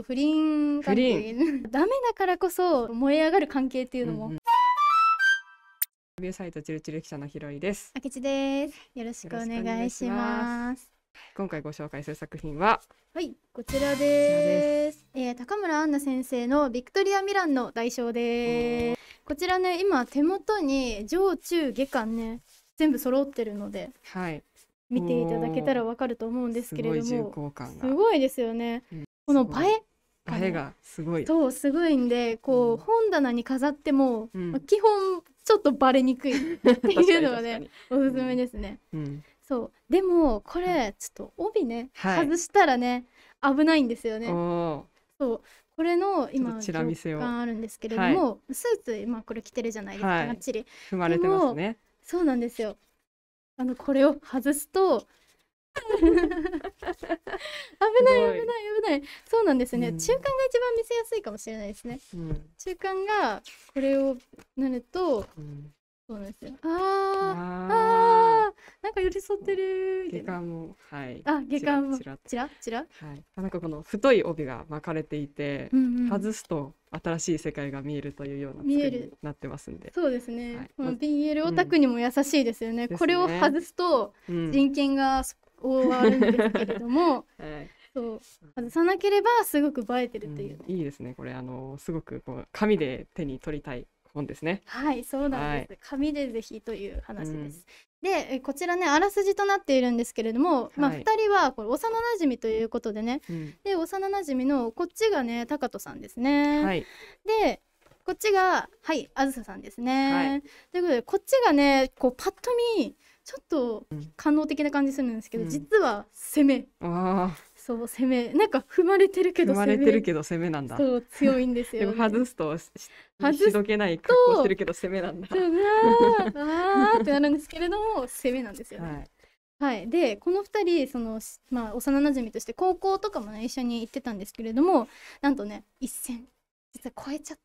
と不倫関係ダメだからこそ燃え上がる関係っていうのも、うんうんビューサイトチルチル記者のひろいです。明智です。よろしくお願いします。今回ご紹介する作品は、はい、こちらです。でえー、高村アンナ先生のビクトリアミランの代償です。こちらね、今手元に上中下巻ね、全部揃ってるので、はい、見ていただけたらわかると思うんですけれども、すごいですよね。うん、この映え映えがすごい。そうすごいんでこう、うん、本棚に飾っても、うん、まあ、基本ちょっとバレにくいっていうのがねおすすめですね。うん、そうでもこれちょっと帯ね、はい、外したらね危ないんですよね。そうこれの今ちら見せあるんですけれども、はい、スーツ今これ着てるじゃないですか、はい、がっちり。踏まれてますね。そうなんですよ。あのこれを外すと 危ない危ない危ないそうなんですね、うん、中間が一番見せやすいかもしれないですね、うん、中間がこれをなると、うん、そうなんですよああなんか寄り添ってる下巻もはいあ下巻もちらちらはいあなんかこの太い帯が巻かれていて、うんうん、外すと新しい世界が見えるというような作りになってますんでそうですね、はい、この BL オタクにも優しいですよね、うん、これを外すと人権が、うん覆われるんですけれども、はいそう外さなければすごく映えてるという、ねうん、いいですねこれあのすごくこう紙で手に取りたい本ですねはいそうなんです、はい、紙でぜひという話です、うん、でこちらねあらすじとなっているんですけれども、はい、まあ、2人はこれ幼馴染ということでね、うん、で幼馴染のこっちがね高人さんですね、はい、でこっちがはいあずささんですね、はい、ということでこっちがねこうパッと見ちょっと官能的な感じするんですけど、うん、実は攻めあそう攻めなんか踏まれてるけど踏まれてるけど攻めなんだそう強いんですよ、ね、外すとし外すどけない格好してるけど攻めなんだうああってなるんですけれども攻めなんですよね、はいはい、でこの二人その、まあ、幼馴染として高校とかもね一緒に行ってたんですけれどもなんとね一戦実は超えちゃっ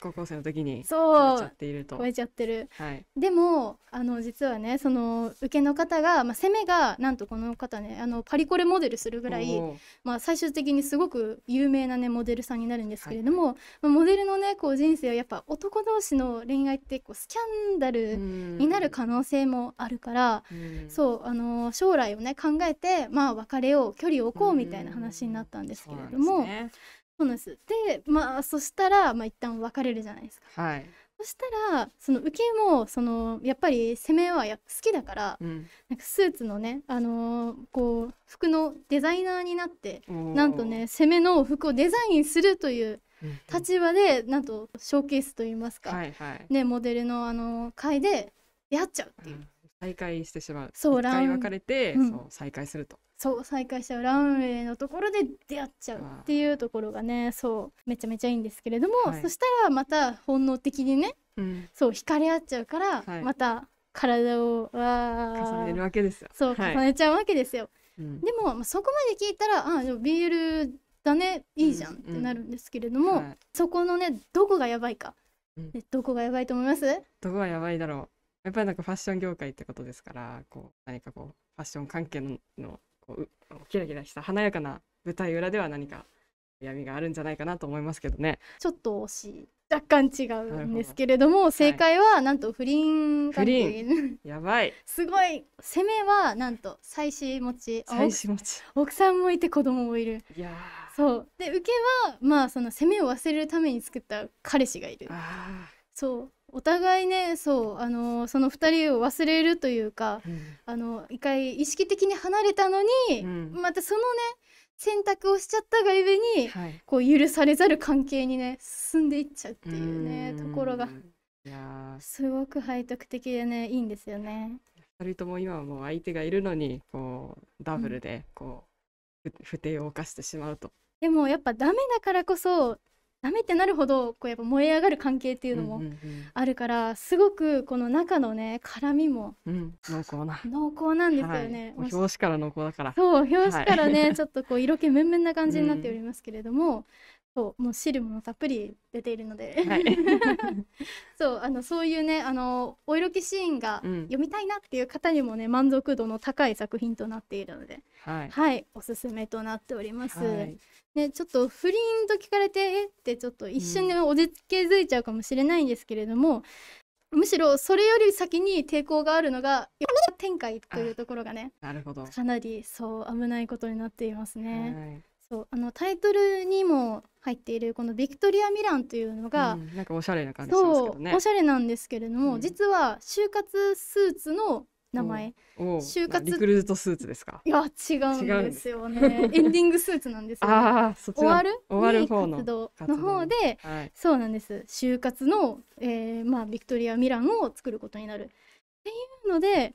高校生の時にそう超えちゃっていると超えちゃってる、はい、でもあの実はねその受けの方が、まあ、攻めがなんとこの方ねあのパリコレモデルするぐらい、まあ、最終的にすごく有名な、ね、モデルさんになるんですけれども、はい、モデルのねこう人生はやっぱ男同士の恋愛ってこうスキャンダルになる可能性もあるからそうあの将来をね考えて、まあ、別れよう距離を置こうみたいな話になったんですけれども。ううそうなんですでまあそしたら、まあ、一旦別れるじゃないですか。はい、そしたらその受けもそのやっぱり攻めはや好きだから、うん、なんかスーツのね、あのー、こう服のデザイナーになってなんとね攻めの服をデザインするという立場で、なんとショーケースといいますか、はいはい、ね、モデルの、あのー、会で出会っちゃうっていう。うん再会してしまうそうラン一回別れて、うんそう再会するとそう再開しちゃうランウェイのところで出会っちゃうっていうところがねそうめちゃめちゃいいんですけれども、はいそしたらまた本能的にねうんそう惹かれ合っちゃうから、はいまた体をわー重ねるわけですよそう重ねちゃうわけですよ、うんでも、まあ、そこまで聞いたらあでも BL だねいいじゃんってなるんですけれども、はいそこのねどこがやばいか、うんどこがやばいと思いますどこがやばいだろう。やっぱりなんかファッション業界ってことですからこう何かこうファッション関係ののこうキラキラした華やかな舞台裏では何か闇があるんじゃないかなと思いますけどね。ちょっと惜しい若干違うんですけれども正解はなんと不倫関係、はい、やばいすごい攻めはなんと妻子持ち妻子持ち奥さんもいて子供もいるいやそうで受けはまあその攻めを忘れるために作った彼氏がいるそうお互いねそうあのその2人を忘れるというか、うん、あの一回意識的に離れたのに、うん、またそのね選択をしちゃったがゆえに、はい、こう許されざる関係にね進んでいっちゃうっていうねところがいやすごく背徳的でねいいんですよね。2人とも今はもう相手がいるのにこうダブルでこう、うん、不定を犯してしまうと。でもやっぱダメだからこそダメってなるほどこうやっぱ燃え上がる関係っていうのもあるから、うんうんうん、すごくこの中のね絡みも、うん、濃厚な濃厚なんですよね、はい、表紙から濃厚だからそう表紙からね、はい、ちょっとこう色気ムンムンな感じになっておりますけれども、うん、そうもう汁もたっぷり出ているので、はい、そうあのそういうねあのお色気シーンが読みたいなっていう方にもね、うん、満足度の高い作品となっているので、はい、はい、おすすめとなっております。はい、ねちょっと不倫と聞かれてえってちょっと一瞬でおじけづいちゃうかもしれないんですけれども、うん、むしろそれより先に抵抗があるのが展開というところがねなるほどかなりそう危ないことになっていますね。そうあのタイトルにも入っているこのビクトリア・ミランというのが、うん、なんかおしゃれな感じしますけどねおしゃれなんですけれども、うん、実は就活スーツの名前就活リクルートスーツですかいや違うんですよね エンディングスーツなんですよ、ね、あそ終わる終わる方の活動の方で、はい、そうなんです就活の、えー、まあビクトリア・ミランを作ることになるっていうので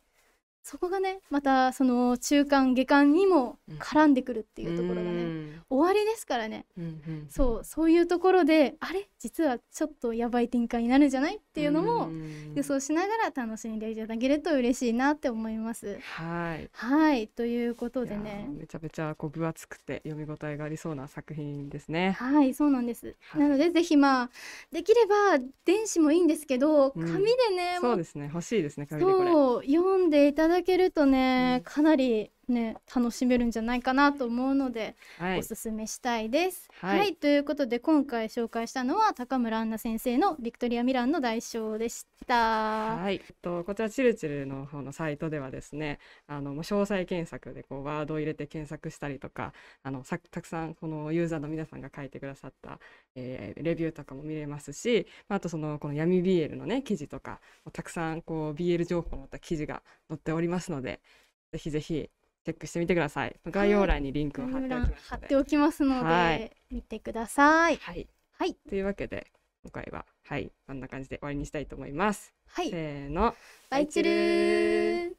そこがねまたその中間下巻にも絡んでくるっていうところがね、うん、終わりですからね、うん、そうそういうところであれ実はちょっとやばい展開になるんじゃないっていうのも予想しながら楽しんでいただけると嬉しいなって思います。はいはいということでねめちゃめちゃこう分厚くて読み応えがありそうな作品ですね。はいそうなんです、はい、なのでぜひまあできれば電子もいいんですけど紙でね、うん、そうですね欲しいですね紙でこれそう読んでいただだけるとね、うん、かなりね、楽しめるんじゃないかなと思うので、はい、おすすめしたいです。はい、はい、ということで今回紹介したのは高村アンナ先生の「ビクトリア・ミランの代償」でした。はい、えっと、こちらチルチルの方のサイトではですねあの詳細検索でこうワードを入れて検索したりとかあのたくさんこのユーザーの皆さんが書いてくださった、えー、レビューとかも見れますしあとそのこの闇 BL のね記事とかたくさんこう BL 情報をった記事が載っておりますのでぜひぜひチェックしてみてください。概要欄にリンクを貼っておきますので、貼っておきますので、はい、見てください。はい。はい、というわけで今回ははいこんな感じで終わりにしたいと思います。はい。せーの。バイチルー。